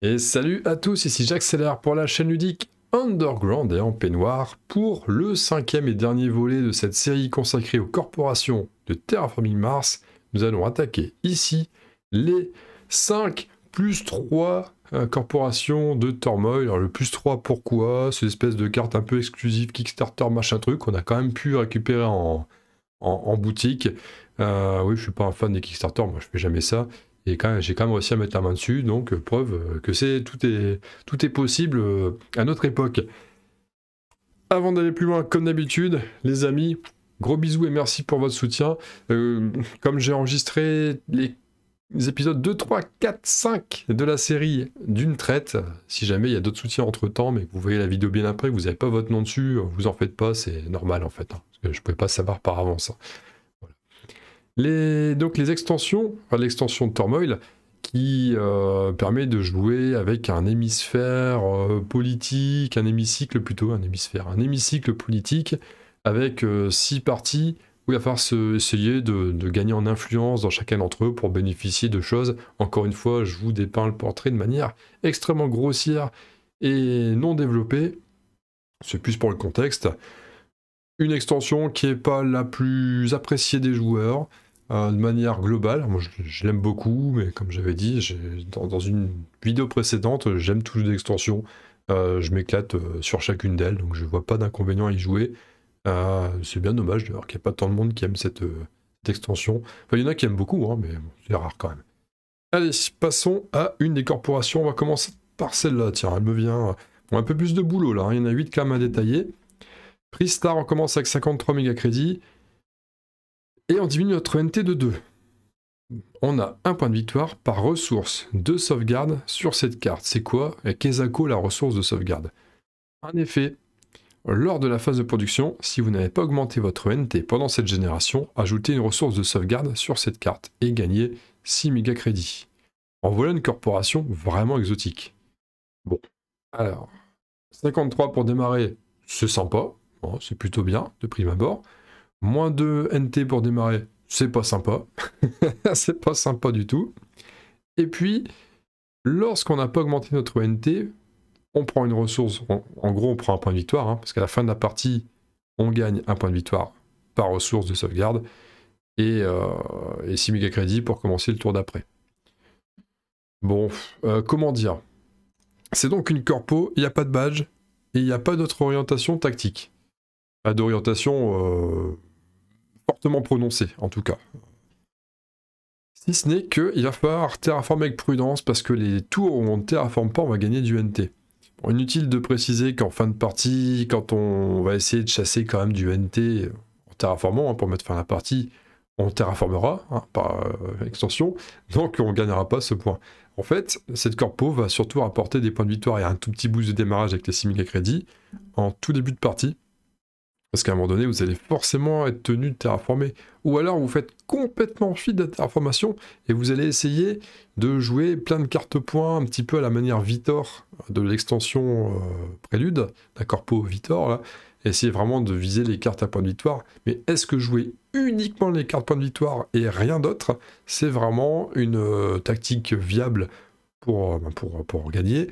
Et salut à tous, ici Jacques Seller pour la chaîne ludique Underground et en peignoir pour le cinquième et dernier volet de cette série consacrée aux corporations de Terraforming Mars. Nous allons attaquer ici les 5 plus 3 euh, corporations de Tormoil. Alors le plus 3 pourquoi C'est une espèce de carte un peu exclusive Kickstarter machin truc qu'on a quand même pu récupérer en, en, boutique. Euh, oui, je suis pas un fan des Kickstarter, moi je fais jamais ça. Et quand, j'ai quand même réussi à mettre la main dessus, donc euh, preuve euh, que c'est tout est, tout est possible euh, à notre époque. Avant d'aller plus loin, comme d'habitude, les amis, gros bisous et merci pour votre soutien. comme j'ai enregistré les épisodes 2, 3, 4, 5 de la série d'une traite. Si jamais il y a d'autres soutiens entre temps, mais vous voyez la vidéo bien après, vous n'avez pas votre nom dessus, vous en faites pas, c'est normal en fait. Hein, je ne pouvais pas savoir par avance. Hein donc les extensions, l'extension de Turmoil, qui euh, permet de jouer avec un hémisphère euh, politique, un hémicycle plutôt, un hémisphère, un hémicycle politique, avec euh, six parties où il va falloir essayer de, de, gagner en influence dans chacun d'entre eux pour bénéficier de choses. Encore une fois, je vous dépeins le portrait de manière extrêmement grossière et non développée. C'est plus pour le contexte. Une extension qui n'est pas la plus appréciée des joueurs, euh, de manière globale, moi je, l'aime beaucoup, mais comme j'avais dit, dans, une vidéo précédente, j'aime toutes les extensions. Euh, je m'éclate euh, sur chacune d'elles, donc je vois pas d'inconvénient à y jouer. c'est bien dommage d'ailleurs qu'il n'y a pas tant de monde qui aime cette, extension. Enfin, il y en a qui aiment beaucoup, hein, mais c'est rare quand même. Allez, passons à une des corporations. On va commencer par celle-là. Tiens, elle me vient. un peu plus de boulot là. Hein. Il y en a 8 quand à détailler. Pristar on commence avec 53 mégacrédits. crédits. Et on diminue notre NT de 2. On a un point de victoire par ressource de sauvegarde sur cette carte. C'est quoi Kezako, la ressource de sauvegarde En effet, lors de la phase de production, si vous n'avez pas augmenté votre NT pendant cette génération, ajoutez une ressource de sauvegarde sur cette carte et gagnez 6 méga crédits. En voilà une corporation vraiment exotique. Bon, alors, 53 pour démarrer, c'est sympa, hein, c'est plutôt bien de prime abord. Moins de NT pour démarrer, c'est pas sympa. c'est pas sympa du tout. Et puis, lorsqu'on n'a pas augmenté notre NT, on prend une ressource, en gros on prend un point de victoire, hein, parce qu'à la fin de la partie, on gagne un point de victoire par ressource de sauvegarde, et, 6 euh, crédits pour commencer le tour d'après. Bon, euh, comment dire C'est donc une corpo, il n'y a pas de badge, et il n'y a pas d'autre orientation tactique. Pas d'orientation... Euh, fortement prononcé, en tout cas. Si ce n'est qu'il va falloir terraformer avec prudence, parce que les tours où on ne terraforme pas, on va gagner du NT. inutile de préciser qu'en fin de partie, quand on va essayer de chasser quand même du NT en terraformant, hein, pour mettre fin à la partie, on terraformera, hein, par euh, extension, donc on ne gagnera pas ce point. En fait, cette corpo va surtout rapporter des points de victoire et un tout petit boost de démarrage avec les 6 crédits en tout début de partie, parce qu'à un moment donné, vous allez forcément être tenu de terraformer. Ou alors vous faites complètement fuite de la terraformation et vous allez essayer de jouer plein de cartes points, un petit peu à la manière Vitor de l'extension euh, Prélude, d'accord Pour Vitor, là. Essayez vraiment de viser les cartes à points de victoire. Mais est-ce que jouer uniquement les cartes points de victoire et rien d'autre, c'est vraiment une euh, tactique viable pour, euh, pour, pour gagner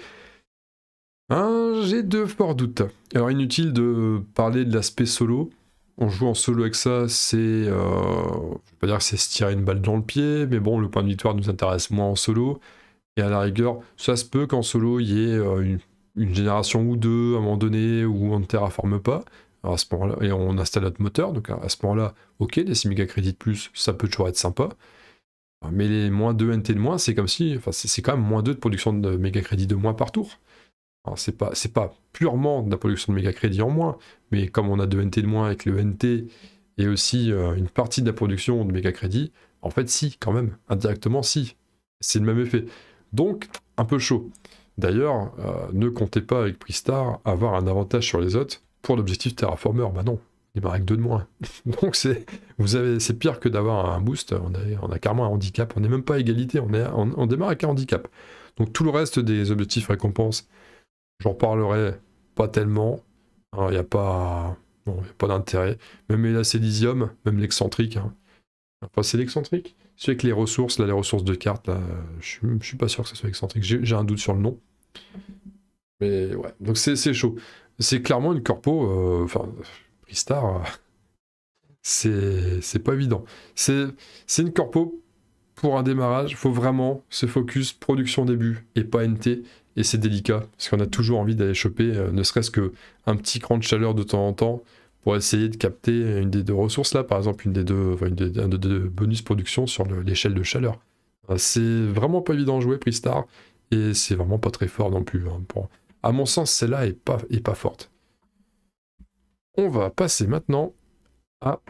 Hein, j'ai deux forts doutes. Alors inutile de parler de l'aspect solo. On joue en solo avec ça, c'est... Euh, je veux pas dire que c'est se tirer une balle dans le pied, mais bon, le point de victoire nous intéresse moins en solo. Et à la rigueur, ça se peut qu'en solo, il y ait euh, une, génération ou deux à un moment donné où on ne terraforme pas. à ce moment-là, et on installe notre moteur, donc à ce moment-là, ok, les 6 mégacrédits de plus, ça peut toujours être sympa. Mais les moins 2 NT de moins, c'est comme si, enfin, c'est quand même moins 2 de production de mégacrédits de moins par tour c'est pas, purement de la production de méga crédit en moins, mais comme on a deux NT de moins avec le NT et aussi euh, une partie de la production de méga crédit en fait si, quand même, indirectement si. C'est le même effet. Donc, un peu chaud. D'ailleurs, euh, ne comptez pas avec Pristar avoir un avantage sur les autres pour l'objectif Terraformer. Bah non, il démarre avec deux de moins. Donc c'est, pire que d'avoir un boost. On a, carrément un handicap. On n'est même pas à égalité. On, est, on démarre avec un handicap. Donc tout le reste des objectifs récompenses J'en parlerai pas tellement. Il hein, n'y a pas, pas d'intérêt. Même là, c'est même l'excentrique. Hein. c'est l'excentrique. C'est avec les ressources, là, les ressources de cartes, je ne suis pas sûr que ce soit excentrique. J'ai un doute sur le nom. Mais ouais, donc c'est chaud. C'est clairement une corpo, euh, enfin, Pristar, euh, C'est, c'est pas évident. C'est une corpo pour un démarrage, faut vraiment se focus production début et pas NT et c'est délicat parce qu'on a toujours envie d'aller choper euh, ne serait-ce que un petit cran de chaleur de temps en temps pour essayer de capter une des deux ressources là, par exemple une des deux, bonus production sur l'échelle de chaleur. Euh, c'est vraiment pas évident à jouer Pristar et c'est vraiment pas très fort non plus. Hein, À mon sens, celle-là est pas, pas forte. On va passer maintenant à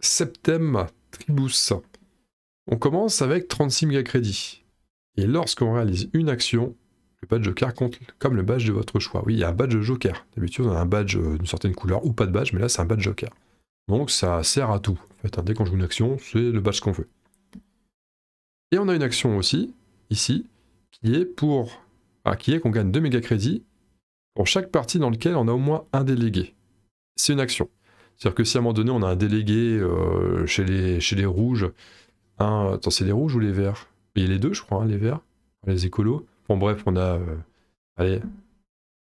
Septem Tribus. On commence avec 36 mégacrédits. Et lorsqu'on réalise une action, le badge Joker compte comme le badge de votre choix. Oui, il y a un badge Joker. D'habitude, on a un badge euh, d'une certaine couleur ou pas de badge, mais là, c'est un badge Joker. Donc, ça sert à tout. Hein, dès qu'on joue une action, c'est le badge qu'on veut. Et on a une action aussi, ici, qui est pour ah, qui est qu'on gagne 2 méga crédits pour chaque partie dans laquelle on a au moins un délégué. C'est une action. C'est-à-dire que si à un moment donné, on a un délégué euh, chez, les, chez les rouges, Attends, c'est les rouges ou les verts Il y a les deux, je crois, hein, les verts, les écolos. Bon, bref, on a. Euh, allez.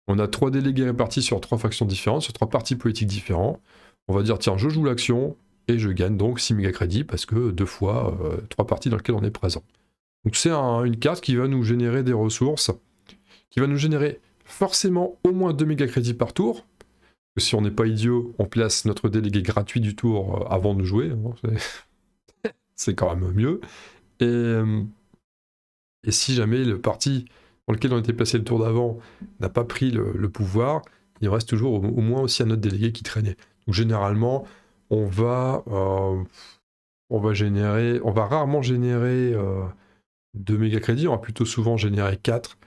On a trois délégués répartis sur trois factions différentes, sur trois partis politiques différents. On va dire, tiens, je joue l'action et je gagne donc 6 mégacrédits parce que deux fois, euh, trois parties dans lesquelles on est présent. Donc c'est une carte qui va nous générer des ressources, qui va nous générer forcément au moins 2 mégacrédits par tour. si on n'est pas idiot, on place notre délégué gratuit du tour euh, avant de jouer. Hein, c'est quand même mieux. Et et si jamais le parti dans lequel on était placé le tour d'avant n'a pas pris le, pouvoir, il reste toujours au, moins aussi un autre délégué qui traînait. Donc généralement, on va, euh, on va générer, on va rarement générer 2 euh, méga crédits, on va plutôt souvent générer 4,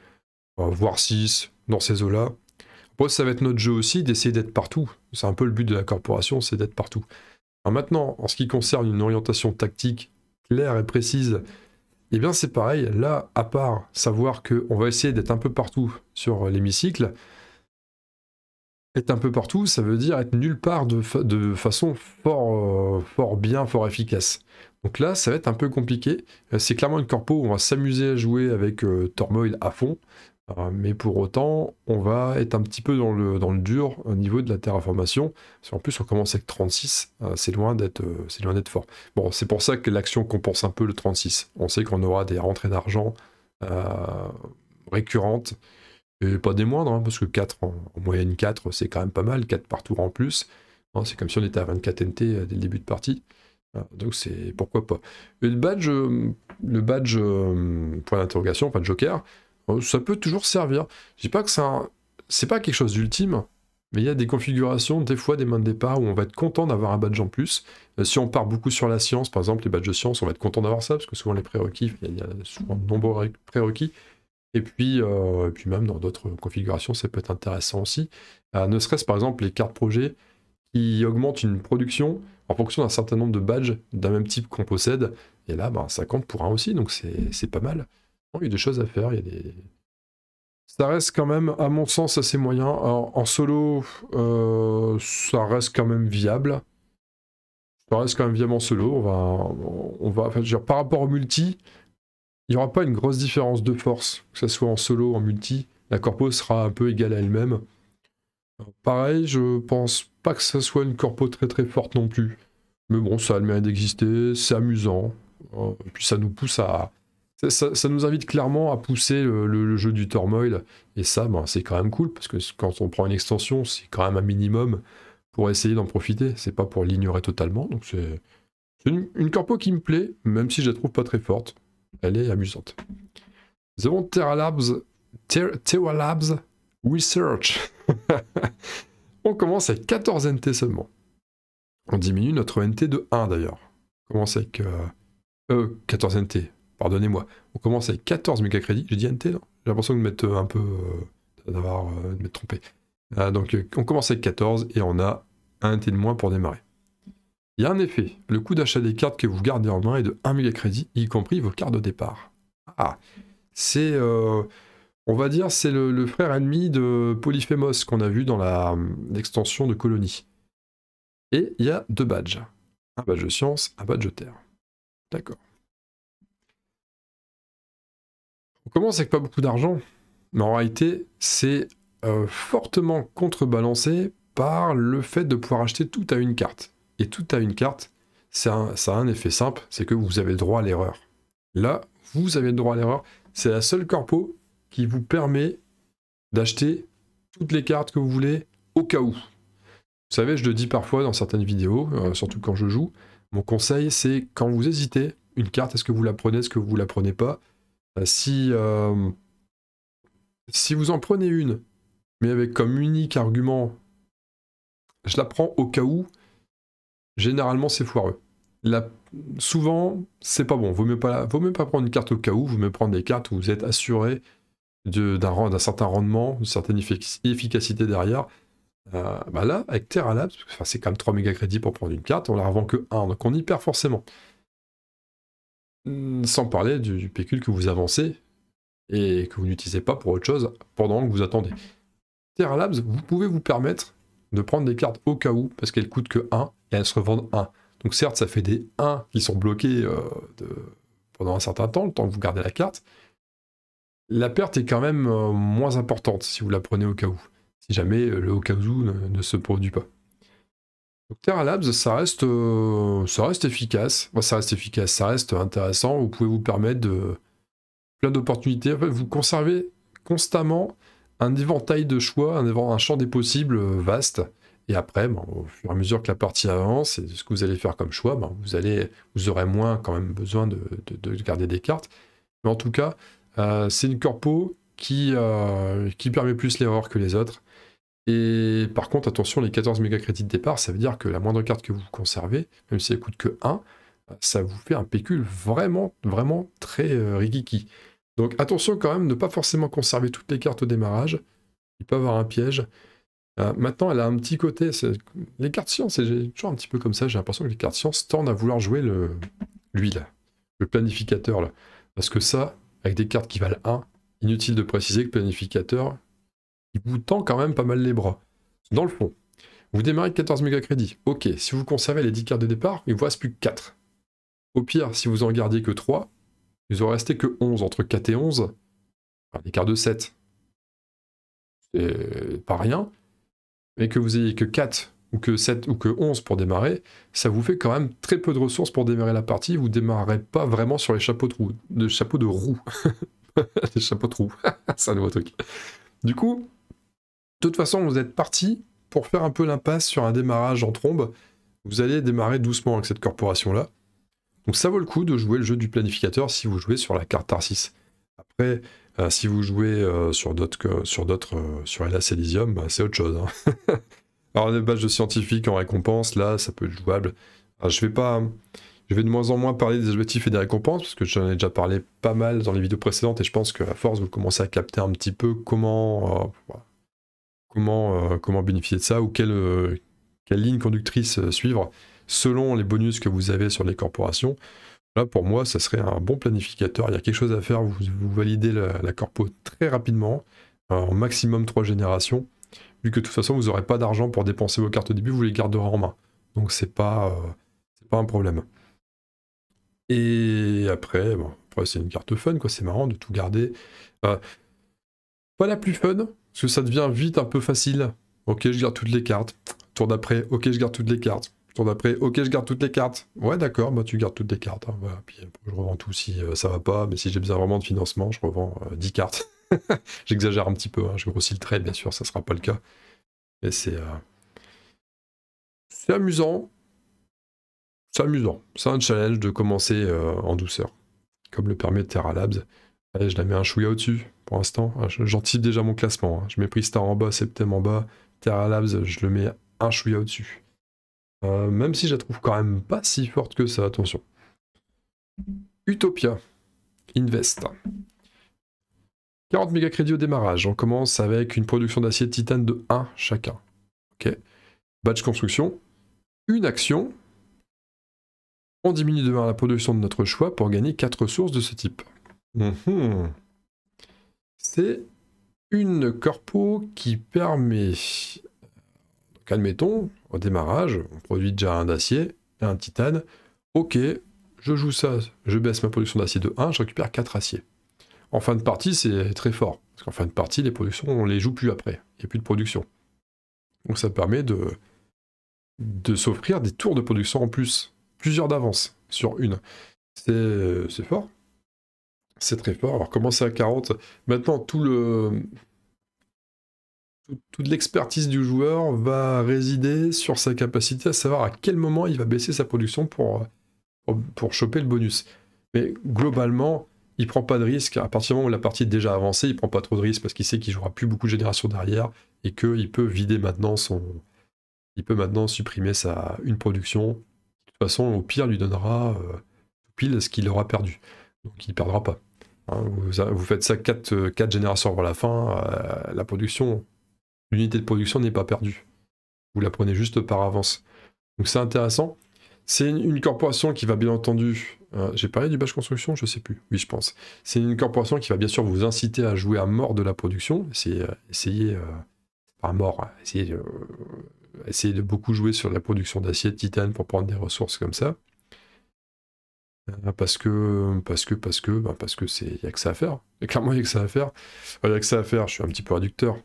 euh, voire 6 dans ces eaux-là. Après, ça va être notre jeu aussi d'essayer d'être partout. C'est un peu le but de la corporation, c'est d'être partout. maintenant, en ce qui concerne une orientation tactique claire et précise et eh bien c'est pareil, là, à part savoir qu'on va essayer d'être un peu partout sur l'hémicycle, être un peu partout, ça veut dire être nulle part de, façon fort, euh, fort bien, fort efficace. Donc là, ça va être un peu compliqué. Euh, c'est clairement une corpo où on va s'amuser à jouer avec euh, Tormoil à fond, euh, mais pour autant, on va être un petit peu dans le, dur au niveau de la terraformation. Parce qu'en plus, on commence avec 36, euh, euh, c'est loin d'être fort. Bon, c'est pour ça que l'action compense un peu le 36. On sait qu'on aura des rentrées d'argent récurrentes, et pas des moindres, hein, parce que 4, en, moyenne 4, c'est quand même pas mal, 4 par tour en plus. Hein, c'est comme si on était à 24 NT dès le début de partie. Donc c'est pourquoi pas. le badge, le badge point d'interrogation, enfin de joker, euh, ça peut toujours servir. Je dis pas que c'est pas quelque chose d'ultime, mais il y a des configurations, des fois des mains de départ, où on va être content d'avoir un badge en plus. Euh, si on part beaucoup sur la science, par exemple, les badges de science, on va être content d'avoir ça, parce que souvent les prérequis, il y a souvent de nombreux prérequis. Et puis, euh, puis même dans d'autres configurations, ça peut être intéressant aussi. ne serait-ce par exemple les cartes projets qui augmentent une production en fonction d'un certain nombre de badges d'un même type qu'on possède. Et là, ben, ça compte pour un aussi, donc c'est pas mal il y a des choses à faire, il y a des... Ça reste quand même, à mon sens, assez moyen. Alors, en solo, euh, ça reste quand même viable. Ça reste quand même viable en solo. On va, on va, par rapport au multi, il n'y aura pas une grosse différence de force, que ce soit en solo ou en multi. La corpo sera un peu égale à elle-même. Euh, pareil, je pense pas que ça soit une corpo très très forte non plus. Mais bon, ça a le mérite d'exister, c'est amusant. Euh, et puis ça nous pousse à, ça, nous invite clairement à pousser le, jeu du turmoil. Et ça, ben, c'est quand même cool, parce que quand on prend une extension, c'est quand même un minimum pour essayer d'en profiter. C'est pas pour l'ignorer totalement. Donc c'est une, corpo qui me plaît, même si je la trouve pas très forte. Elle est amusante. Nous avons Terra Labs, Terra Labs Research. on commence à 14 NT seulement. On diminue notre NT de 1 d'ailleurs. On commence euh, avec 14 NT, pardonnez-moi, on commence avec 14 mégacrédits, J'ai dit NT, non J'ai l'impression de m'être euh, un peu. Euh, d'avoir. Euh, trompé. donc, on commence avec 14 et on a un NT de moins pour démarrer. Il y a un effet. Le coût d'achat des cartes que vous gardez en main est de 1 mégacrédit, y compris vos cartes de départ. Ah C'est. on va dire c'est le, frère ennemi de Polyphemos qu'on a vu dans la, l'extension hum, de colonie. Et il y a deux badges. Un badge de science, un badge de terre. D'accord. On commence avec pas beaucoup d'argent, mais en réalité, c'est euh, fortement contrebalancé par le fait de pouvoir acheter tout à une carte. Et tout à une carte, ça a, un effet simple, c'est que vous avez le droit à l'erreur. Là, vous avez le droit à l'erreur. C'est la seule corpo qui vous permet d'acheter toutes les cartes que vous voulez au cas où. Vous savez, je le dis parfois dans certaines vidéos, euh, surtout quand je joue, mon conseil c'est quand vous hésitez, une carte, est-ce que vous la prenez, est-ce que vous la prenez pas, euh, si, euh, si vous en prenez une, mais avec comme unique argument, je la prends au cas où, généralement c'est foireux. La, souvent, c'est pas bon. Vaut mieux pas, vaut mieux pas prendre une carte au cas où, vous mieux prendre des cartes où vous êtes assuré d'un certain rendement, d'une certaine efficacité derrière. Euh, bah là, avec Terra Labs, c'est quand même 3 méga crédits pour prendre une carte, on la revend que 1, donc on y perd forcément. Mm, sans parler du, pécule que vous avancez et que vous n'utilisez pas pour autre chose pendant que vous attendez. Terra Labs, vous pouvez vous permettre de prendre des cartes au cas où, parce qu'elles coûtent que 1 et elles se revendent 1. Donc certes, ça fait des 1 qui sont bloqués euh, pendant un certain temps, le temps que vous gardez la carte. La perte est quand même euh, moins importante si vous la prenez au cas où, si jamais euh, le au cas où ne se produit pas. Donc Terra Labs, ça reste, euh, ça reste efficace. ça reste efficace, ça reste intéressant. Vous pouvez vous permettre de plein d'opportunités. vous conservez constamment un éventail de choix, un, champ des possibles euh, vaste. Et après, au fur et à mesure que la partie avance et ce que vous allez faire comme choix, ben, vous, allez, vous aurez moins quand même besoin de, garder des cartes. Mais en tout cas, euh, c'est une corpo qui, qui permet plus l'erreur que les autres. Et par contre, attention, les 14 méga de départ, ça veut dire que la moindre carte que vous conservez, même si elle coûte que 1, ça vous fait un pécule vraiment, vraiment très euh, rigiqui. Donc attention quand même, ne pas forcément conserver toutes les cartes au démarrage. Il peut avoir un piège. Euh, maintenant, elle a un petit côté. Les cartes sciences, c'est toujours un petit peu comme ça. J'ai l'impression que les cartes sciences tendent à vouloir jouer le lui le planificateur là. Parce que ça, avec des cartes qui valent 1, inutile de préciser que planificateur, il vous tend quand même pas mal les bras. Dans le fond, vous démarrez 14 mégacrédits. Ok, si vous conservez les 10 cartes de départ, il ne vous reste plus que 4. Au pire, si vous en gardiez que 3, il vous en que 11, entre 4 et 11, Enfin, les cartes de 7. C'est pas rien. Mais que vous ayez que 4 ou que 7 ou que 11 pour démarrer, ça vous fait quand même très peu de ressources pour démarrer la partie. Vous ne démarrerez pas vraiment sur les chapeaux de roue. De chapeaux de roue. les chapeaux de roue. C'est un nouveau truc. Du coup, de toute façon, vous êtes parti pour faire un peu l'impasse sur un démarrage en trombe. Vous allez démarrer doucement avec cette corporation-là. Donc ça vaut le coup de jouer le jeu du planificateur si vous jouez sur la carte Tarsis. Après, euh, si vous jouez euh, sur d'autres, sur, d'autres euh, sur Elysium, bah, c'est autre chose. Hein. Alors les badges de scientifique en récompense, là, ça peut être jouable. je vais pas... Je vais de moins en moins parler des objectifs et des récompenses, parce que j'en ai déjà parlé pas mal dans les vidéos précédentes, et je pense qu'à force, vous commencez à capter un petit peu comment... Euh, comment, bénéficier de ça ou quelle, euh, quelle ligne conductrice euh, suivre selon les bonus que vous avez sur les corporations. Là, pour moi, ça serait un bon planificateur. Il y a quelque chose à faire. Vous, validez la, corpo très rapidement, hein, en maximum trois générations, vu que de toute façon, vous n'aurez pas d'argent pour dépenser vos cartes au début, vous les garderez en main. Donc, c'est pas, pas un problème. Et après, c'est une carte fun, quoi. C'est marrant de tout garder. pas la plus fun, parce que ça devient vite un peu facile. Ok, je garde toutes les cartes. Tour d'après, ok, je garde toutes les cartes. Tour d'après, ok, je garde toutes les cartes. Ouais, d'accord, bah tu gardes toutes les cartes. Hein. Euh, je revends tout si euh, ça va pas, mais si j'ai besoin vraiment de financement, je revends 10 euh, cartes. J'exagère un petit peu, hein, je grossis le trait, bien sûr, ça sera pas le cas. Mais c'est... C'est amusant. C'est amusant. C'est un challenge de commencer en douceur. Comme le permet Terra Labs. Allez, je la mets un chouïa au-dessus pour l'instant. Hein, J'anticipe déjà mon classement. Hein. Je mets Pristar en bas, Septem en bas, Terra Labs, je le mets un chouïa au-dessus. Euh, même si je la trouve quand même pas si forte que ça, attention. Utopia, Invest. 40 mégacrédits au démarrage. On commence avec une production d'acier de titane de 1 chacun. Ok. Batch construction, une action. On diminue de la production de notre choix pour gagner 4 ressources de ce type. Mhm c'est une corpo qui permet, donc euh, admettons, au démarrage, on produit déjà un d'acier et un titane. Ok, je joue ça, je baisse ma production d'acier de 1, je récupère 4 aciers. En fin de partie, c'est très fort, parce qu'en fin de partie, les productions, on les joue plus après, il n'y a plus de production. Donc ça permet de, de s'offrir des tours de production en plus, plusieurs d'avance sur une. C'est euh, fort. C'est très fort. Alors commencer à 40. Maintenant, tout le... toute l'expertise du joueur va résider sur sa capacité à savoir à quel moment il va baisser sa production pour, pour, choper le bonus. Mais globalement, il prend pas de risque. À partir du moment où la partie est déjà avancée, il prend pas trop de risque parce qu'il sait qu'il jouera plus beaucoup de générations derrière et qu'il peut vider maintenant son. Il peut maintenant supprimer sa... une production de toute façon, au pire, lui donnera euh, pile ce qu'il aura perdu. Donc il perdra pas. Hein, vous, faites ça 4, euh, générations avant la fin, euh, la production, l'unité de production n'est pas perdue. Vous la prenez juste par avance. Donc c'est intéressant. C'est une, corporation qui va bien entendu. Euh, j'ai parlé du badge construction, je ne sais plus. Oui, je pense. C'est une corporation qui va bien sûr vous inciter à jouer à mort de la production. C'est essayer, à mort, essayer, essayer de beaucoup jouer sur la production d'acier, de titane pour prendre des ressources comme ça. Euh, parce que parce que parce que bah, parce que c'est y a que ça à faire clairement il y a que ça à faire il y a que ça à faire je suis un petit peu réducteur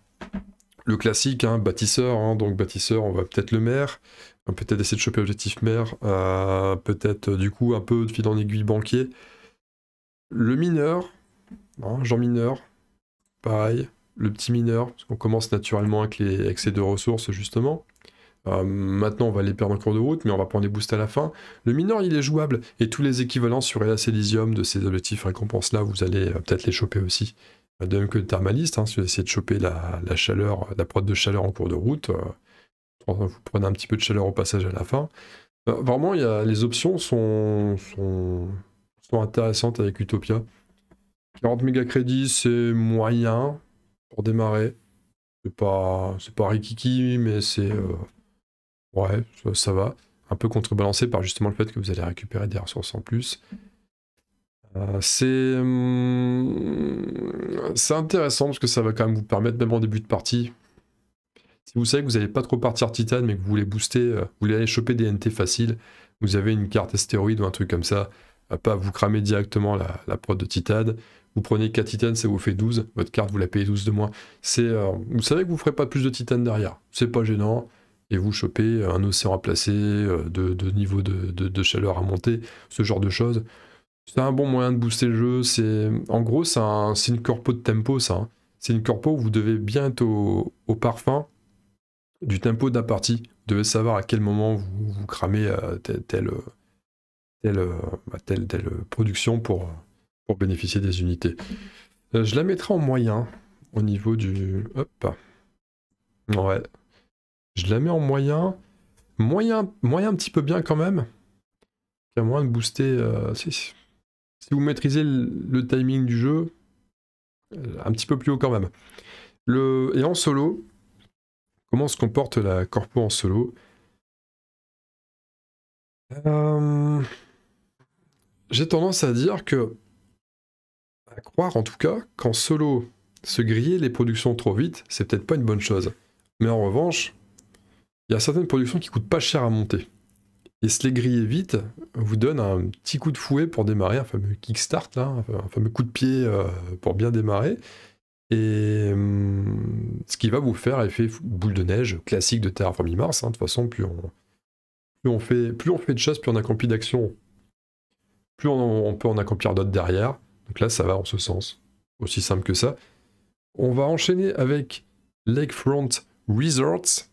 le classique hein, bâtisseur hein. donc bâtisseur on va peut-être le maire on peut-être essayer de choper objectif maire euh, peut-être du coup un peu de fil en aiguille banquier le mineur hein, Jean mineur pareil le petit mineur parce qu'on commence naturellement avec, les, avec ces deux ressources justement euh, maintenant, on va les perdre en cours de route, mais on va prendre des boosts à la fin. Le mineur, il est jouable, et tous les équivalents sur EAS de ces objectifs récompenses-là, vous allez euh, peut-être les choper aussi. Bah, de même que le thermaliste, hein, si vous essayez de choper la, chaleur, la prod de chaleur en cours de route, euh, vous prenez un petit peu de chaleur au passage à la fin. vraiment, y a, les options sont, sont, intéressantes avec Utopia. 40 méga c'est moyen pour démarrer. C'est pas, c'est pas Rikiki, mais c'est. Ouais, ça, va. Un peu contrebalancé par justement le fait que vous allez récupérer des ressources en plus. Euh, c'est hum, c'est intéressant parce que ça va quand même vous permettre, même en début de partie, si vous savez que vous n'allez pas trop partir Titan, mais que vous voulez booster, euh, vous voulez aller choper des NT faciles, vous avez une carte astéroïde ou un truc comme ça, euh, pas vous cramer directement la, la prod de Titan. Vous prenez 4 Titan, ça vous fait 12. Votre carte, vous la payez 12 de moins. vous savez que vous ne ferez pas plus de Titan derrière. C'est pas gênant et vous chopez un océan à placer, euh, de, niveau de, chaleur à monter, ce genre de choses. C'est un bon moyen de booster le jeu. en gros c'est une corpo de tempo ça. Hein. C'est une corpo où vous devez bien être au, parfum du tempo de la partie. Vous devez savoir à quel moment vous, vous cramez à telle, telle, production pour, bénéficier des unités. Euh, je la mettrai en moyen au niveau du... Hop. Ouais, je la mets en moyen. Moyen, moyen un petit peu bien quand même. Il y a moyen de booster. Euh, si, vous maîtrisez le, timing du jeu, euh, un petit peu plus haut quand même. Le, et en solo, comment se comporte la corpo en solo euh, J'ai tendance à dire que, à croire en tout cas, qu'en solo, se griller les productions trop vite, c'est peut-être pas une bonne chose. Mais en revanche, il y a certaines productions qui coûtent pas cher à monter. Et se les griller vite vous donne un petit coup de fouet pour démarrer, un fameux kickstart, hein, un fameux coup de pied euh, pour bien démarrer. Et hum, ce qui va vous faire effet boule de neige classique de 1er Mars. Hein. de toute façon, plus on, fait, plus on fait de chasse, plus on accomplit d'action, plus on, peut en accomplir d'autres derrière. Donc là, ça va en ce sens. Aussi simple que ça. On va enchaîner avec Lakefront Resorts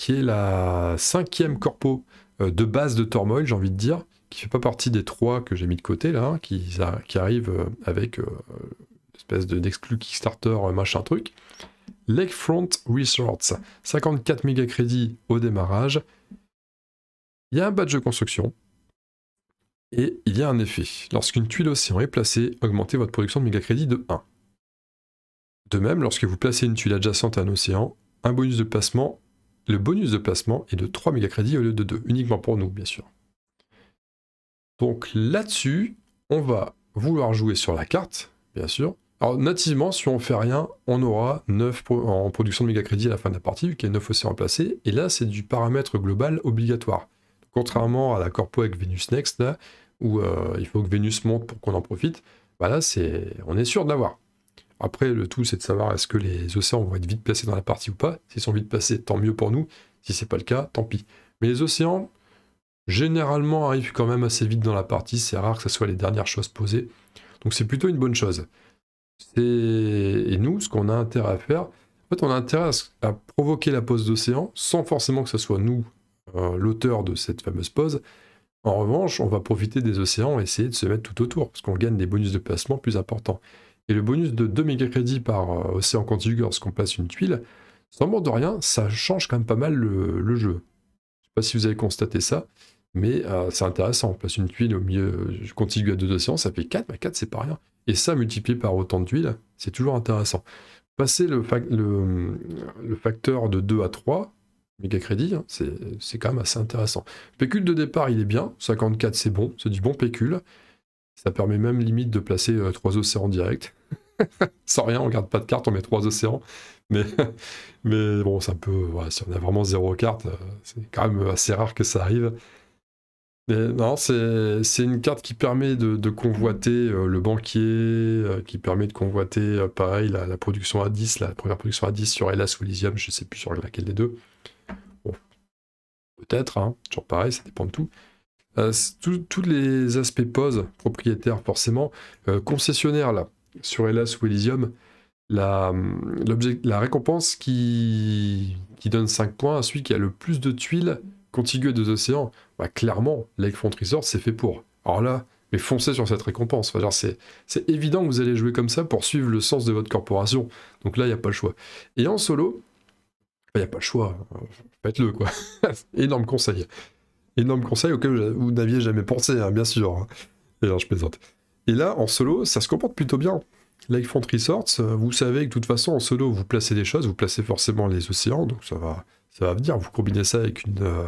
qui est la cinquième corpo euh, de base de Tormoil, j'ai envie de dire, qui fait pas partie des trois que j'ai mis de côté là, hein, qui, arrive euh, avec euh, espèce d'exclus Kickstarter machin truc. Lakefront Resorts, 54 mégacrédits au démarrage. Il y a un badge de construction et il y a un effet. Lorsqu'une tuile océan est placée, augmentez votre production de méga de 1. De même, lorsque vous placez une tuile adjacente à un océan, un bonus de placement le bonus de placement est de 3 mégacrédits au lieu de 2, uniquement pour nous, bien sûr. Donc là-dessus, on va vouloir jouer sur la carte, bien sûr. Alors nativement, si on fait rien, on aura 9 en production de mégacrédits à la fin de la partie, vu qu'il y a 9 aussi remplacés, et là c'est du paramètre global obligatoire. Contrairement à la corpo avec Venus Next, là, où euh, il faut que Vénus monte pour qu'on en profite, bah là, c'est, on est sûr d'avoir. Après, le tout, c'est de savoir est-ce que les océans vont être vite placés dans la partie ou pas. S'ils sont vite placés, tant mieux pour nous. Si c'est pas le cas, tant pis. Mais les océans, généralement, arrivent quand même assez vite dans la partie. C'est rare que ce soit les dernières choses posées. Donc c'est plutôt une bonne chose. Et nous, ce qu'on a intérêt à faire, en fait, on a intérêt à, provoquer la pose d'océan sans forcément que ce soit nous, euh, l'auteur de cette fameuse pose. En revanche, on va profiter des océans et essayer de se mettre tout autour, parce qu'on gagne des bonus de placement plus importants. Et le bonus de 2 mégacrédits par euh, océan continu lorsqu'on passe une tuile, sans mort de rien, ça change quand même pas mal le, jeu. Je ne sais pas si vous avez constaté ça, mais euh, c'est intéressant. On place une tuile au milieu euh, contigu à deux océans, ça fait 4, bah 4 c'est pas rien. Et ça multiplié par autant de tuiles, c'est toujours intéressant. Passer le, le, facteur de 2 à 3, mégacrédits, hein, c'est quand même assez intéressant. Pécule de départ, il est bien, 54 c'est bon, c'est du bon pécule. Ça permet même limite de placer euh, trois océans direct. Sans rien, on ne garde pas de carte, on met trois océans. Mais, mais bon, ça peut. voilà si on a vraiment zéro carte, euh, c'est quand même assez rare que ça arrive. Mais non, c'est une carte qui permet de, convoiter euh, le banquier, qui permet de convoiter, pareil, la, production à 10, la première production à 10 sur Hellas ou Lysium, je ne sais plus sur laquelle des deux. Bon. Peut-être, hein, toujours pareil, ça dépend de tout. Euh, tous les aspects pose propriétaires forcément, euh, concessionnaires concessionnaire là, sur Hellas ou Elysium, hum, la, récompense qui, qui, donne 5 points à celui qui a le plus de tuiles contiguës deux océans, bah, clairement, Lake Resort, c'est fait pour. Alors là, mais foncez sur cette récompense. c'est évident que vous allez jouer comme ça pour suivre le sens de votre corporation. Donc là, il n'y a pas le choix. Et en solo, bah, il n'y a pas le choix. Euh, faites-le, quoi. Énorme conseil. Énorme conseil auquel vous n'aviez jamais pensé, hein, bien sûr. Hein. Et là, je plaisante. Et là, en solo, ça se comporte plutôt bien. Lake Front Resorts, vous savez que de toute façon, en solo, vous placez des choses, vous placez forcément les océans, donc ça va, ça va venir. Vous combinez ça avec, une, euh,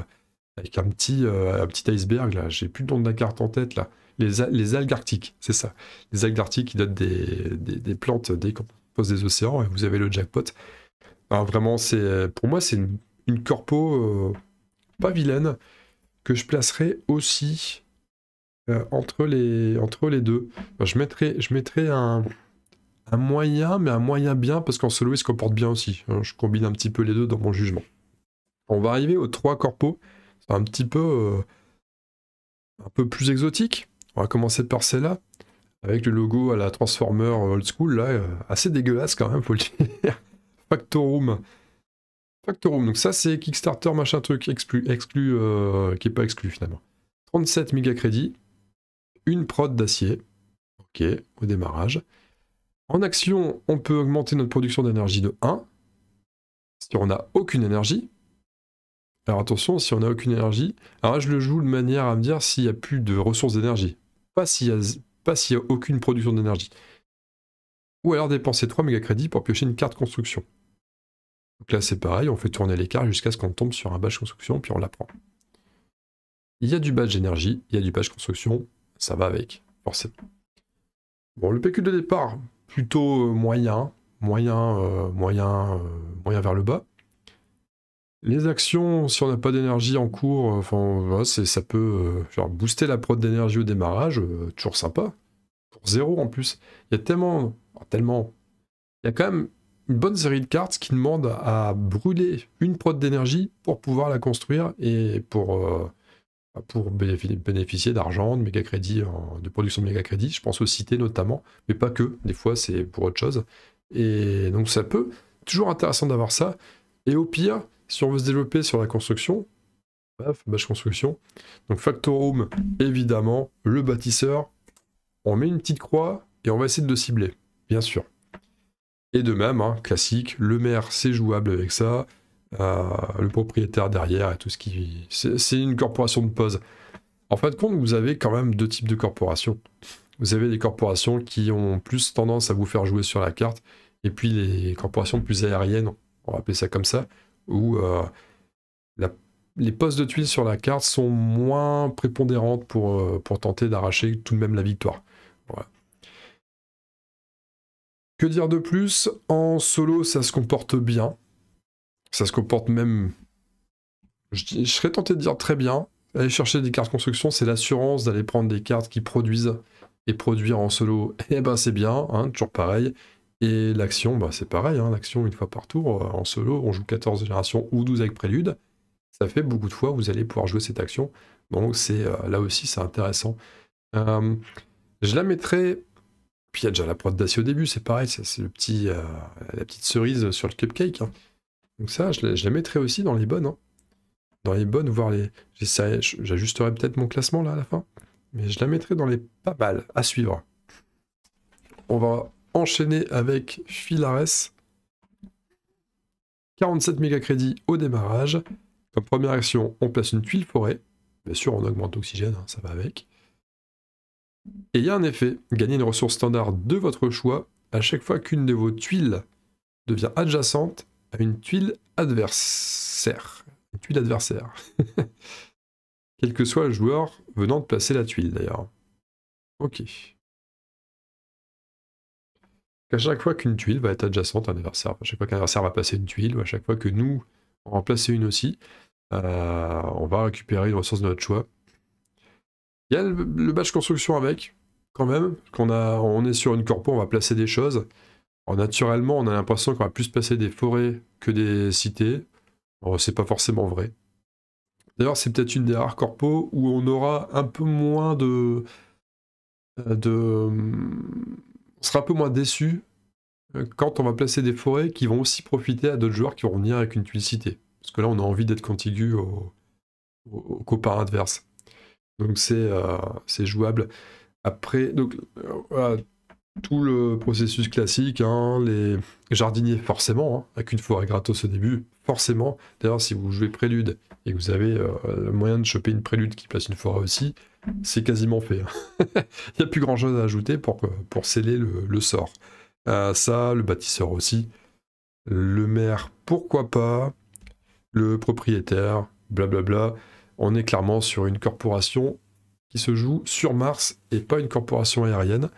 avec un, petit, euh, un petit iceberg, là, j'ai plus le nom de la carte en tête, là. Les, les algues arctiques, c'est ça. Les algues arctiques qui donnent des, des, des plantes dès qu'on pose des océans, et vous avez le jackpot. Alors, ah, vraiment, c'est pour moi, c'est une, une corpo euh, pas vilaine, que je placerai aussi euh, entre, les, entre les deux. je mettrai, je mettrai un, moyen, mais un moyen bien, parce qu'en solo, il se comporte bien aussi. Hein. je combine un petit peu les deux dans mon jugement. On va arriver aux trois corpos. C'est un petit peu... Euh, un peu plus exotique. On va commencer par celle-là, avec le logo à la Transformer Old School, là, euh, assez dégueulasse quand même, faut le dire. Factorum, Factorum, donc ça c'est Kickstarter machin truc exclu, exclu euh, qui n'est pas exclu finalement. 37 mégacrédits, une prod d'acier, ok, au démarrage. En action, on peut augmenter notre production d'énergie de 1. Si on n'a aucune énergie, alors attention, si on n'a aucune énergie, alors là je le joue de manière à me dire s'il n'y a plus de ressources d'énergie, pas s'il n'y a, a aucune production d'énergie. Ou alors dépenser 3 mégacrédits pour piocher une carte construction. Donc là, c'est pareil, on fait tourner l'écart jusqu'à ce qu'on tombe sur un badge construction, puis on l'apprend. Il y a du badge énergie, il y a du badge construction, ça va avec, forcément. Bon, le PQ de départ, plutôt euh, moyen, moyen, euh, moyen, euh, moyen vers le bas. Les actions, si on n'a pas d'énergie en cours, enfin, ça peut booster la prod d'énergie au démarrage, toujours sympa. Pour zéro en plus. Il y a tellement, tellement, il y a quand même une bonne série de cartes qui demandent à brûler une prod d'énergie pour pouvoir la construire et pour, euh, bah, pour bénéficier d'argent, de méga crédit, euh, de production de méga crédit. Je pense aux cités notamment, mais pas que. Des fois, c'est pour autre chose. Et donc, ça peut. Toujours intéressant d'avoir ça. Et au pire, si on veut se développer sur la construction, baf, bâche construction. Donc, Factorum, évidemment, le bâtisseur. On met une petite croix et on va essayer de le cibler, bien sûr. Et de même, hein, classique, le maire, c'est jouable avec ça. Euh, le propriétaire derrière et tout ce qui... C'est une corporation de pose. En fin de compte, vous avez quand même deux types de corporations. Vous avez les corporations qui ont plus tendance à vous faire jouer sur la carte, et puis les corporations plus aériennes, on va appeler ça comme ça, où euh, les postes de tuiles sur la carte sont moins prépondérantes pour, euh, pour tenter d'arracher tout de même la victoire. Voilà. Que dire de plus En solo, ça se comporte bien. Ça se comporte même. Je, serais tenté de dire très bien. Aller chercher des cartes construction, c'est l'assurance d'aller prendre des cartes qui produisent et produire en solo. et eh ben c'est bien, hein, toujours pareil. Et l'action, bah, c'est pareil, hein, l'action une fois par tour, euh, en solo, on joue 14 générations ou 12 avec prélude. Ça fait beaucoup de fois, vous allez pouvoir jouer cette action. Donc c'est euh, là aussi, c'est intéressant. Euh, je la mettrai puis il y a déjà la prod d'acier au début, c'est pareil, c'est le petit, euh, la petite cerise sur le cupcake. Hein. Donc ça, je, la mettrai aussi dans les bonnes. Hein. Dans les bonnes, voire les... J'ajusterai peut-être mon classement là à la fin. Mais je la mettrai dans les pas mal à suivre. On va enchaîner avec Filares. 47 mégacrédits au démarrage. Comme première action, on place une tuile forêt. Bien sûr, on augmente l'oxygène, hein, ça va avec. Et il y a un effet, gagner une ressource standard de votre choix à chaque fois qu'une de vos tuiles devient adjacente à une tuile adversaire. Une tuile adversaire. Quel que soit le joueur venant de placer la tuile d'ailleurs. Ok. À chaque fois qu'une tuile va être adjacente à un adversaire, à chaque fois qu'un adversaire va placer une tuile, ou à chaque fois que nous, on en placer une aussi, euh, on va récupérer une ressource de notre choix il y a le, badge construction avec, quand même, qu'on a, on est sur une corpo, on va placer des choses. naturellement, on a l'impression qu'on va plus placer des forêts que des cités. c'est pas forcément vrai. D'ailleurs, c'est peut-être une des rares corpos où on aura un peu moins de... de... On sera un peu moins déçu euh, quand on va placer des forêts qui vont aussi profiter à d'autres joueurs qui vont venir avec une tuile cité. Parce que là, on a envie d'être contigu aux copains adverses. Donc euh, c'est jouable. Après, donc euh, tout le processus classique, hein, les jardiniers forcément, hein, avec une forêt gratos au début, forcément. D'ailleurs, si vous jouez prélude et que vous avez euh, le moyen de choper une prélude qui place une forêt aussi, c'est quasiment fait. Hein. Il n'y a plus grand chose à ajouter pour, sceller le, sort. ça, le bâtisseur aussi. Le maire, pourquoi pas. Le propriétaire, blablabla on est clairement sur une corporation qui se joue sur Mars et pas une corporation aérienne.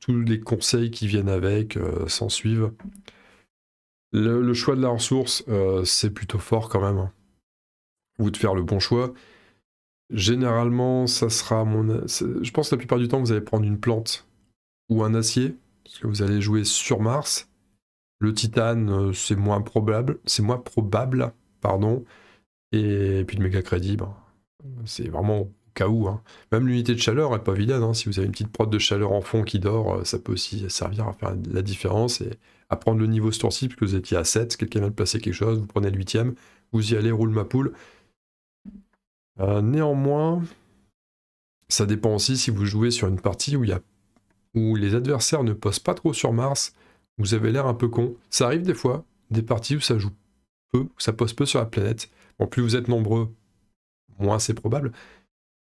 Tous les conseils qui viennent avec euh, s'en suivent. Le, choix de la ressource, euh, c'est plutôt fort quand même. Hein. Vous de faire le bon choix. Généralement, ça sera mon. Je pense que la plupart du temps, vous allez prendre une plante ou un acier, parce que vous allez jouer sur Mars. Le titane, euh, c'est moins probable. C'est moins probable, pardon. Et puis le méga crédit, ben, c'est vraiment au cas où. Hein. Même l'unité de chaleur n'est pas vilaine. Hein. Si vous avez une petite prod de chaleur en fond qui dort, euh, ça peut aussi servir à faire la différence et à prendre le niveau ce tour-ci, puisque vous étiez à 7, quelqu'un vient de placer quelque chose, vous prenez le 8 vous y allez, roule ma poule. Euh, néanmoins, ça dépend aussi si vous jouez sur une partie où, y a, où les adversaires ne posent pas trop sur Mars, vous avez l'air un peu con. Ça arrive des fois, des parties où ça joue peu, où ça pose peu sur la planète. Bon, plus vous êtes nombreux, moins c'est probable.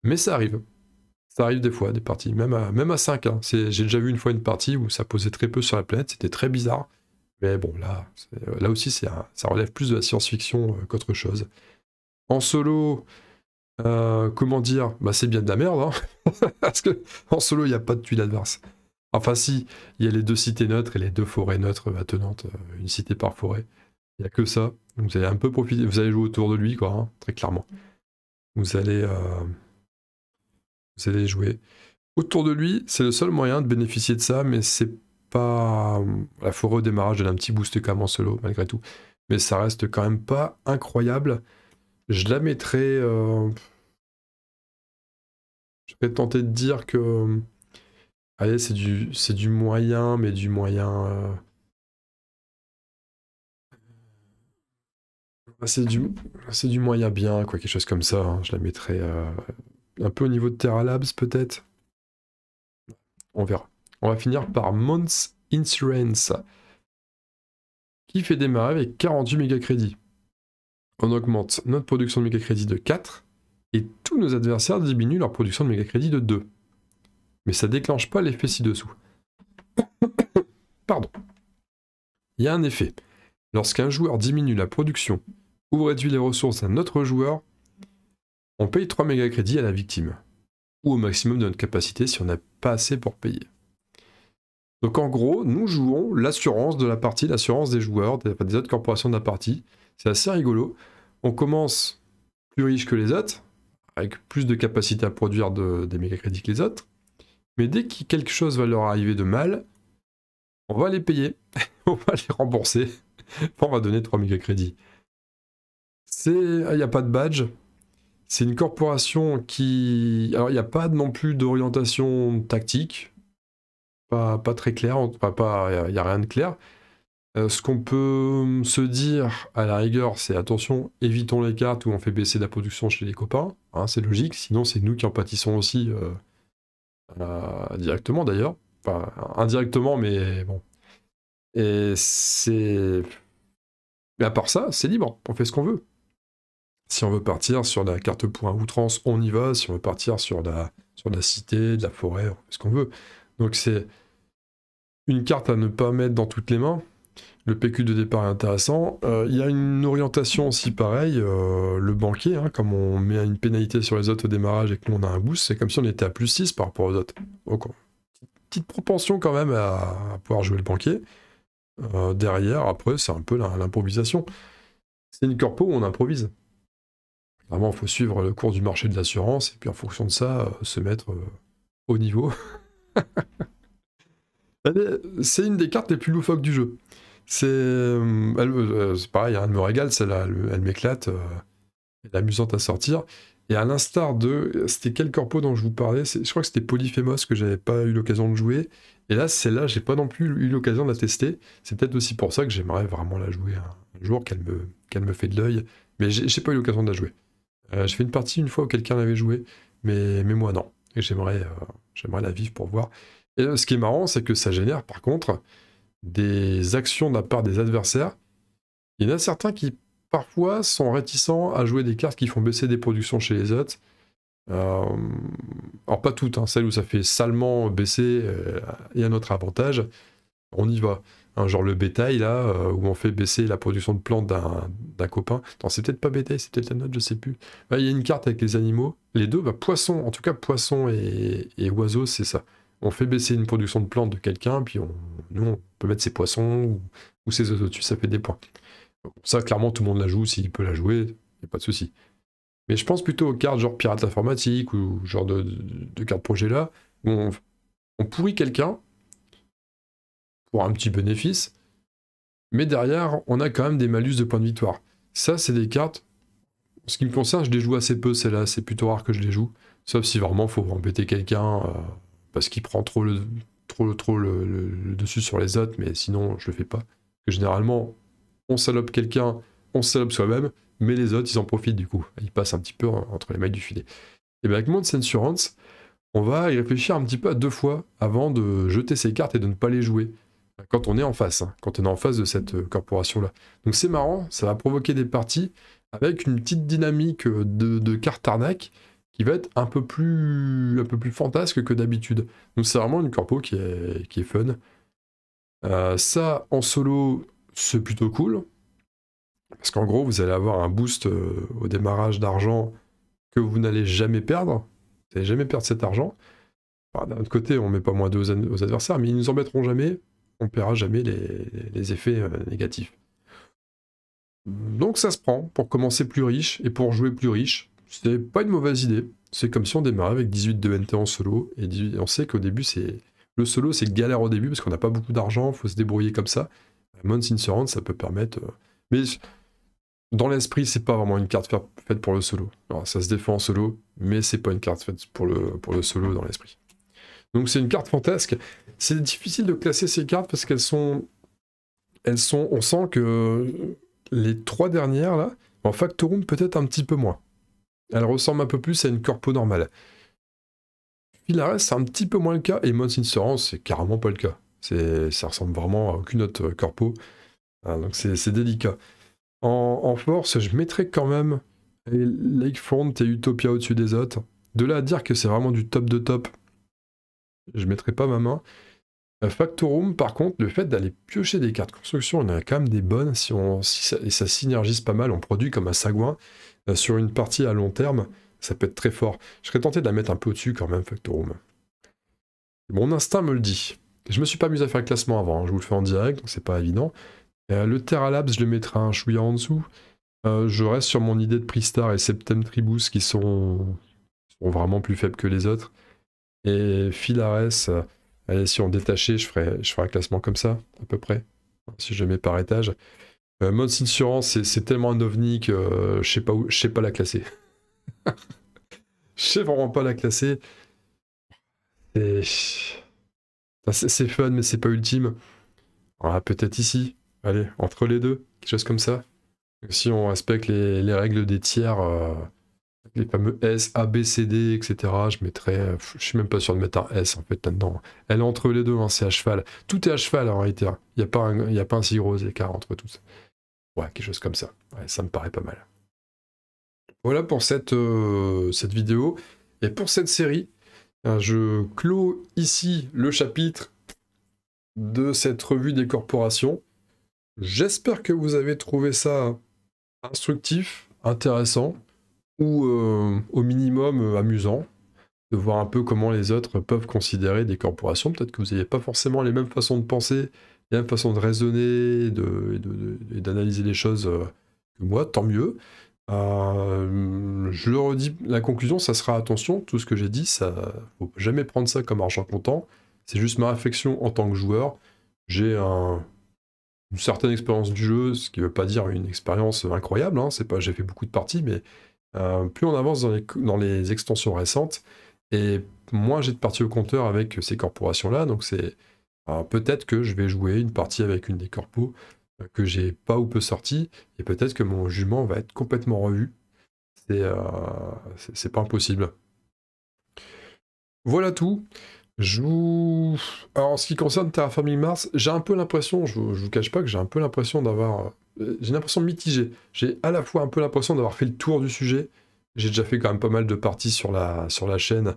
Mais ça arrive. Ça arrive des fois, des parties, même à, même à 5. Hein. J'ai déjà vu une fois une partie où ça posait très peu sur la planète, c'était très bizarre. Mais bon, là, là aussi, ça relève plus de la science-fiction euh, qu'autre chose. En solo, euh, comment dire bah, C'est bien de la merde, hein. parce que en solo, il n'y a pas de tuiles adverse. Enfin, si, il y a les deux cités neutres et les deux forêts neutres attenantes, euh, une cité par forêt. Il n'y a que ça. Vous allez un peu profiter, vous allez jouer autour de lui, quoi, hein, très clairement. Vous allez, euh, vous allez jouer autour de lui. C'est le seul moyen de bénéficier de ça, mais c'est pas. La forêt au démarrage donne un petit boost quand même en solo, malgré tout. Mais ça reste quand même pas incroyable. Je la mettrais. Euh, je vais tenter de dire que. Allez, c'est du, du moyen, mais du moyen. Euh, Ah, c'est du, moyen bien, quoi, quelque chose comme ça. Hein. Je la mettrai euh, un peu au niveau de Terra Labs, peut-être. On verra. On va finir par Mons Insurance, qui fait démarrer avec 48 mégacrédits. On augmente notre production de mégacrédits de 4, et tous nos adversaires diminuent leur production de méga de 2. Mais ça déclenche pas l'effet ci-dessous. Pardon. Il y a un effet. Lorsqu'un joueur diminue la production ou réduit les ressources à notre joueur, on paye 3 méga crédits à la victime, ou au maximum de notre capacité si on n'a pas assez pour payer. Donc en gros, nous jouons l'assurance de la partie, l'assurance des joueurs, des, autres corporations de la partie. C'est assez rigolo. On commence plus riche que les autres, avec plus de capacité à produire des méga crédits que les autres. Mais dès que quelque chose va leur arriver de mal, on va les payer, on va les rembourser, on va donner 3 méga crédits. C'est, il ah, n'y a pas de badge. C'est une corporation qui, alors il n'y a pas non plus d'orientation tactique, pas, très clair, il n'y a, rien de clair. Euh, ce qu'on peut hum, se dire à la rigueur, c'est attention, évitons les cartes où on fait baisser la production chez les copains. Hein, c'est logique, sinon c'est nous qui en pâtissons aussi euh, directement d'ailleurs. indirectement, mais bon. Et c'est. Mais à part ça, c'est libre, on fait ce qu'on veut. Si on veut partir sur la carte point outrance, on y va. Si on veut partir sur la, sur la cité, de la forêt, ce qu'on veut. Donc c'est une carte à ne pas mettre dans toutes les mains. Le PQ de départ est intéressant. Euh, il y a une orientation aussi pareille. Euh, le banquier, hein, comme on met une pénalité sur les autres au démarrage et que nous on a un boost, c'est comme si on était à plus 6 par rapport aux autres. Donc petite propension quand même à, pouvoir jouer le banquier. Euh, derrière, après, c'est un peu l'improvisation. C'est une corpo où on improvise. Vraiment, il faut suivre le cours du marché de l'assurance et puis en fonction de ça, euh, se mettre euh, au niveau. c'est une des cartes les plus loufoques du jeu. C'est euh, pareil, hein, elle me régale, celle-là, elle, m'éclate, elle est amusante à sortir. Et à l'instar de, c'était quel corpo dont je vous parlais Je crois que c'était Polyphemos, que j'avais pas eu l'occasion de jouer. Et là, celle-là, j'ai pas non plus eu l'occasion de la tester. C'est peut-être aussi pour ça que j'aimerais vraiment la jouer un jour, qu'elle me, qu'elle me fait de l'œil. Mais j'ai pas eu l'occasion de la jouer. Euh, je fais une partie une fois où quelqu'un l'avait joué, mais, mais moi non. Et j'aimerais, euh, j'aimerais la vivre pour voir. Et euh, ce qui est marrant, c'est que ça génère par contre des actions de la part des adversaires. Il y en a certains qui parfois sont réticents à jouer des cartes qui font baisser des productions chez les autres. alors pas toutes, hein, celles où ça fait salement baisser et un autre avantage, on y va un hein, genre le bétail, là, euh, où on fait baisser la production de plantes d'un copain. Attends, c'est peut-être pas bétail, c'est peut-être la note, je sais plus. Bah, il y a une carte avec les animaux. Les deux, bah, poisson, en tout cas, poisson et, et oiseau, c'est ça. On fait baisser une production de plantes de quelqu'un, puis on, nous, on peut mettre ses poissons ou, ses oiseaux dessus, ça fait des points. ça, clairement, tout le monde la joue, s'il peut la jouer, il a pas de souci. Mais je pense plutôt aux cartes genre pirate informatique ou genre de, de, cartes projet là, où on, on pourrit quelqu'un, pour un petit bénéfice. Mais derrière, on a quand même des malus de points de victoire. Ça, c'est des cartes. ce qui me concerne, je les joue assez peu, c'est là C'est plutôt rare que je les joue. Sauf si vraiment faut embêter quelqu'un euh, parce qu'il prend trop le, trop, le, le, dessus sur les autres, mais sinon, je le fais pas. que généralement, on salope quelqu'un, on salope soi-même, mais les autres, ils en profitent du coup. Ils passent un petit peu hein, entre les mailles du filet. Et bien avec Mount on va y réfléchir un petit peu à deux fois avant de jeter ces cartes et de ne pas les jouer quand on est en face, hein, quand on est en face de cette euh, corporation-là. Donc c'est marrant, ça va provoquer des parties avec une petite dynamique euh, de, de carte arnaque qui va être un peu plus, un peu plus fantasque que d'habitude. Donc c'est vraiment une corpo qui est, qui est fun. Euh, ça, en solo, c'est plutôt cool. Parce qu'en gros, vous allez avoir un boost au démarrage d'argent que vous n'allez jamais perdre. Vous n'allez jamais perdre cet argent. D'un autre côté, on met pas moins deux aux adversaires, mais ils nous embêteront jamais on paiera jamais les, effets euh, négatifs. Donc ça se prend pour commencer plus riche et pour jouer plus riche. C'est pas une mauvaise idée. C'est comme si on démarrait avec 18 de NT en solo. Et on sait qu'au début, c'est le solo, c'est galère au début parce qu'on n'a pas beaucoup d'argent, il faut se débrouiller comme ça. Mons Insurance, ça peut permettre. Euh, mais dans l'esprit, c'est pas vraiment une carte faite pour le solo. Alors, ça se défend en solo, mais c'est pas une carte faite pour le, pour le solo dans l'esprit. Donc c'est une carte fantasque. C'est difficile de classer ces cartes parce qu'elles sont... Elles sont... On sent que les trois dernières, là, en Factorum peut-être un petit peu moins. Elles ressemblent un peu plus à une corpo normale. Filares, c'est un petit peu moins le cas, et Mons Insurance, c'est carrément pas le cas. Ça ressemble vraiment à aucune autre corpo. Hein, donc c'est délicat. En, en, force, je mettrais quand même Lakefront et Utopia au-dessus des autres. De là à dire que c'est vraiment du top de top, je mettrai pas ma main. Euh, Factorum, par contre, le fait d'aller piocher des cartes construction, on a quand même des bonnes, si on, si ça, et ça synergise pas mal, on produit comme un sagouin, euh, sur une partie à long terme, ça peut être très fort. Je serais tenté de la mettre un peu au-dessus quand même, Factorum. Mon instinct me le dit. Je me suis pas amusé à faire le classement avant, hein. je vous le fais en direct, donc c'est pas évident. Euh, le Terra Labs, je le mettrai un chouïa en dessous. je reste sur mon idée de Pristar et Septem Tribus qui sont, vraiment plus faibles que les autres et Filares. Allez, euh, si on détachait, je ferai, je un classement comme ça, à peu près, si je mets par étage. Euh, Insurance, c'est tellement un ovni que euh, je sais pas je sais pas la classer. Je sais vraiment pas la classer. C'est fun, mais c'est pas ultime. Ah, Peut-être ici. Allez, entre les deux, quelque chose comme ça. Si on respecte les, règles des tiers, euh, les fameux S, A, B, C, D, etc. Je mettrais, euh, je suis même pas sûr de mettre un S en fait là-dedans. Elle est entre les deux, hein, c'est à cheval. Tout est à cheval en réalité. Hein. Il n'y a, pas un, a pas un si gros écart entre tous. Ouais, quelque chose comme ça. ça me paraît pas mal. Voilà pour cette, euh, cette vidéo. Et pour cette série, hein, je clôt ici le chapitre de cette revue des corporations. J'espère que vous avez trouvé ça instructif, intéressant ou euh, au minimum euh, amusant de voir un peu comment les autres peuvent considérer des corporations. Peut-être que vous n'avez pas forcément les mêmes façons de penser, les mêmes façons de raisonner, et d'analyser les choses euh, que moi, tant mieux. je le redis, la conclusion, ça sera attention, tout ce que j'ai dit, ça faut jamais prendre ça comme argent comptant. C'est juste ma réflexion en tant que joueur. J'ai un, une certaine expérience du jeu, ce qui ne veut pas dire une expérience incroyable. Hein. C'est pas, j'ai fait beaucoup de parties, mais euh, plus on avance dans les, extensions récentes, et moins j'ai de parties au compteur avec ces corporations-là. Donc c'est euh, peut-être que je vais jouer une partie avec une des corpos euh, que j'ai pas ou peu sorti, et peut-être que mon jument va être complètement revu. C'est pas impossible. Voilà tout. Alors, en ce qui concerne Terraforming Mars, j'ai un peu l'impression, je, vous, vous cache pas que j'ai un peu l'impression d'avoir. Euh, j'ai une impression mitigée. J'ai à la fois un peu l'impression d'avoir fait le tour du sujet. J'ai déjà fait quand même pas mal de parties sur la, sur la chaîne.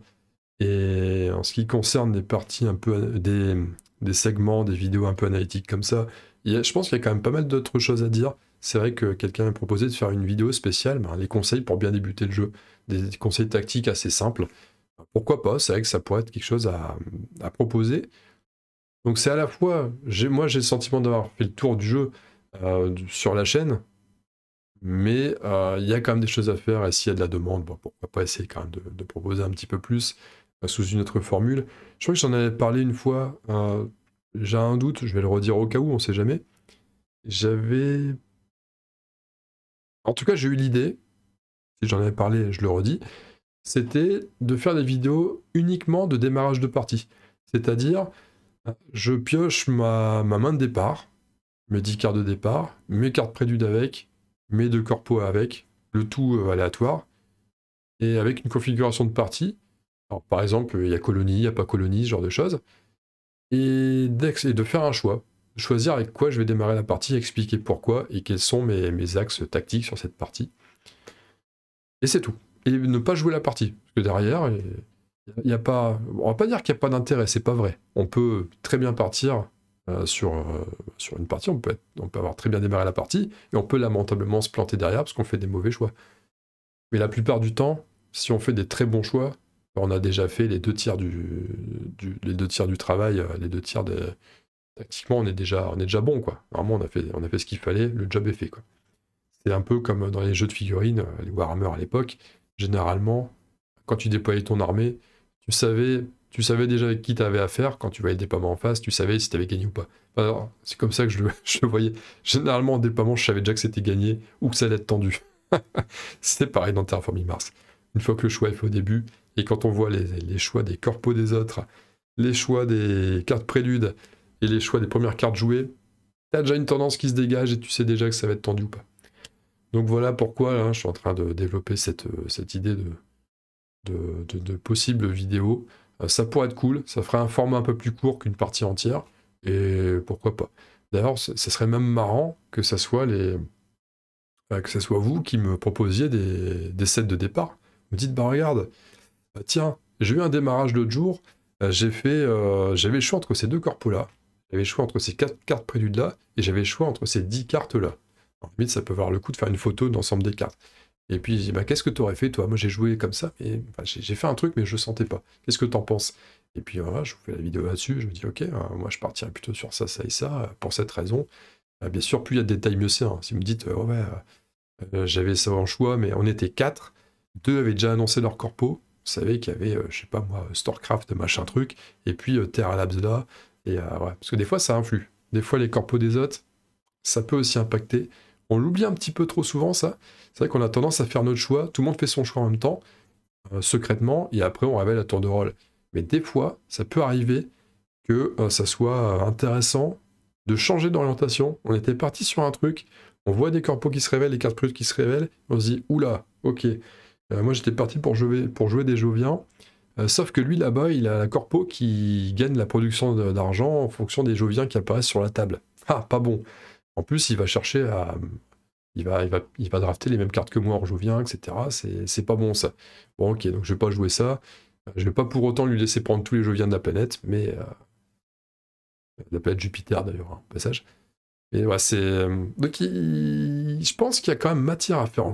Et en ce qui concerne des parties un peu. des, des segments, des vidéos un peu analytiques comme ça, je pense qu'il y a quand même pas mal d'autres choses à dire. C'est vrai que quelqu'un m'a proposé de faire une vidéo spéciale, ben, les conseils pour bien débuter le jeu. Des conseils tactiques assez simples pourquoi pas, c'est vrai que ça pourrait être quelque chose à, proposer. Donc c'est à la fois, moi j'ai le sentiment d'avoir fait le tour du jeu euh, sur la chaîne, mais euh, il y a quand même des choses à faire, et s'il y a de la demande, pourquoi pas essayer quand même de, proposer un petit peu plus euh, sous une autre formule. Je crois que j'en avais parlé une fois, j'ai un doute, je vais le redire au cas où, on sait jamais. J'avais... En tout cas j'ai eu l'idée, si j'en avais parlé, je le redis, c'était de faire des vidéos uniquement de démarrage de partie. C'est-à-dire, je pioche ma, main de départ, mes 10 cartes de départ, mes cartes prédudes avec, mes deux corpos avec, le tout euh, aléatoire, et avec une configuration de partie. Alors, par exemple, il y a colonie, il n'y a pas colonie, ce genre de choses. Et, et de faire un choix. Choisir avec quoi je vais démarrer la partie, expliquer pourquoi et quels sont mes axes tactiques sur cette partie. Et c'est tout et ne pas jouer la partie. Parce que derrière, il y a pas, on va pas dire qu'il n'y a pas d'intérêt, c'est pas vrai. On peut très bien partir euh, sur, euh, sur une partie, on peut, on peut avoir très bien démarré la partie, et on peut lamentablement se planter derrière parce qu'on fait des mauvais choix. Mais la plupart du temps, si on fait des très bons choix, on a déjà fait les deux tiers du, les deux tiers du travail, euh, les deux tiers de... Tactiquement, on est déjà, on est déjà bon, quoi. Normalement, on a fait, on a fait ce qu'il fallait, le job est fait, quoi. C'est un peu comme dans les jeux de figurines, les Warhammer à l'époque, généralement, quand tu déployais ton armée, tu savais, tu savais déjà avec qui tu avais affaire. Quand tu voyais le déploiement en face, tu savais si tu avais gagné ou pas. c'est comme ça que je le, voyais. Généralement, en déploiement, je savais déjà que c'était gagné ou que ça allait être tendu. C'est pareil dans Terraforming Mars. Une fois que le choix est fait au début, et quand on voit les, choix des corpos des autres, les choix des cartes préludes et les choix des premières cartes jouées, t'as déjà une tendance qui se dégage et tu sais déjà que ça va être tendu ou pas. Donc voilà pourquoi hein, je suis en train de développer cette, euh, idée de, de, possibles vidéos. Euh, ça pourrait être cool, ça ferait un format un peu plus court qu'une partie entière, et pourquoi pas. D'ailleurs, ce serait même marrant que ça soit les. Euh, que soit vous qui me proposiez des, sets de départ. Vous dites, bah regarde, tiens, j'ai eu un démarrage l'autre jour, j'ai fait. j'avais le choix entre ces deux corpos là, j'avais le choix entre ces quatre cartes préludes là, et j'avais le choix entre ces dix cartes là ça peut valoir le coup de faire une photo d'ensemble des cartes. Et puis, je dis, bah, qu'est-ce que tu aurais fait, toi Moi, j'ai joué comme ça, mais j'ai fait un truc, mais je sentais pas. Qu'est-ce que t'en penses Et puis, je vous fais la vidéo là-dessus, je me dis, ok, hein, moi, je partirais plutôt sur ça, ça et ça, pour cette raison. Bah, bien sûr, plus il y a de détails, mieux c'est. Hein. Si vous me dites, euh, ouais, euh, euh, j'avais ça en choix, mais on était quatre, deux avaient déjà annoncé leur corpo, vous savez qu'il y avait, je sais pas moi, StarCraft, machin truc, et puis Terra Labs là, et parce que des fois, ça influe. Des fois, les corpos des autres, ça peut aussi impacter. On l'oublie un petit peu trop souvent, ça. C'est vrai qu'on a tendance à faire notre choix. Tout le monde fait son choix en même temps, euh, secrètement, et après, on révèle la tour de rôle. Mais des fois, ça peut arriver que euh, ça soit euh, intéressant de changer d'orientation. On était parti sur un truc, on voit des corpos qui se révèlent, des cartes brutes qui se révèlent, on se dit, oula, ok. moi, j'étais parti pour jouer, pour jouer des Joviens. sauf que lui, là-bas, il a la corpo qui gagne la production d'argent en fonction des Joviens qui apparaissent sur la table. Ah, pas bon. En plus, il va chercher à. Il va, il, va, drafter les mêmes cartes que moi, en viens etc. C'est pas bon ça. Bon, ok, donc je vais pas jouer ça. Je vais pas pour autant lui laisser prendre tous les Joviens de la planète, mais. Euh, la planète Jupiter d'ailleurs, hein, au passage. Et ouais, c'est. Euh, donc je pense qu'il y a quand même matière à faire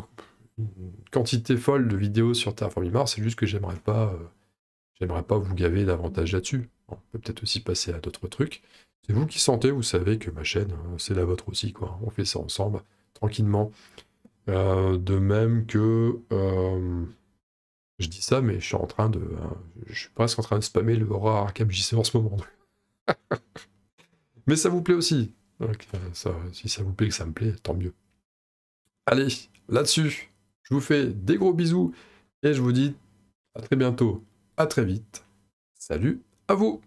une quantité folle de vidéos sur Terraforming Mars, c'est juste que j'aimerais pas. Euh, j'aimerais pas vous gaver davantage là-dessus. On peut peut-être aussi passer à d'autres trucs. C'est vous qui sentez, vous savez que ma chaîne, hein, c'est la vôtre aussi, quoi. On fait ça ensemble, tranquillement. Euh, de même que euh, je dis ça, mais je suis en train de, euh, je suis presque en train de spammer le aura JC en ce moment. mais ça vous plaît aussi. si ça vous plaît, que ça me plaît, tant mieux. Allez, là-dessus, je vous fais des gros bisous et je vous dis à très bientôt, à très vite. Salut à vous.